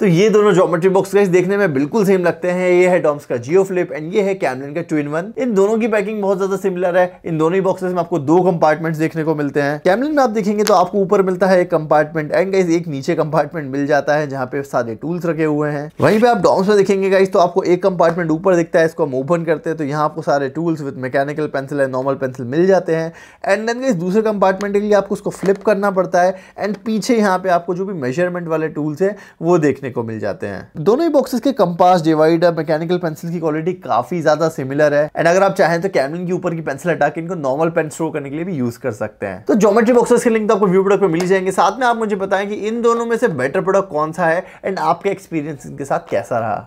तो ये दोनों ज्योमेट्री बॉक्स गाइस देखने में बिल्कुल सेम लगते हैं ये है डॉम्स का जियो फ्लिप एंड ये है कैमलिन का टू इन वन इन दोनों की पैकिंग बहुत ज्यादा सिमिलर है इन दोनों ही बॉक्सेस में आपको दो कंपार्टमेंट्स देखने को मिलते हैं कैमलिन में आप देखेंगे तो आपको ऊपर मिलता है एक कंपार्टमेंट एंड गाइज एक नीचे कंपार्टमेंट मिल जाता है जहाँ पे सारे टूल्स रखे हुए हैं वहीं पे आप डॉम्स में देखेंगे गाइज तो आपको एक कंपार्टमेंट ऊपर दिखता है इसको हम ओपन करते हैं तो यहाँ आपको सारे tools with mechanical pencil and normal pencil मिल जाते हैं एंड देन गाइज दूसरे कंपार्टमेंट के लिए आपको उसको फ्लिप करना पड़ता है एंड पीछे यहाँ पे आपको जो भी मेजरमेंट वाले टूल्स है वो देखने देखने को मिल जाते हैं दोनों ही बॉक्सेस के कंपास डिवाइडर मैकेनिकल पेंसिल की क्वालिटी काफ़ी ज़्यादा सिमिलर है एंड अगर आप चाहें तो कैमिन के ऊपर की पेंसिल हटा के इनको नॉर्मल पेन स्ट्रो करने के लिए भी यूज़ कर सकते हैं तो जोमेट्री बॉक्सेस के लिंक तो आपको व्यू प्रोडक्ट पर मिल जाएंगे साथ में आप मुझे बताएं कि इन दोनों में से बेटर प्रोडक्ट कौन सा है एंड आपका एक्सपीरियंस इनके साथ कैसा रहा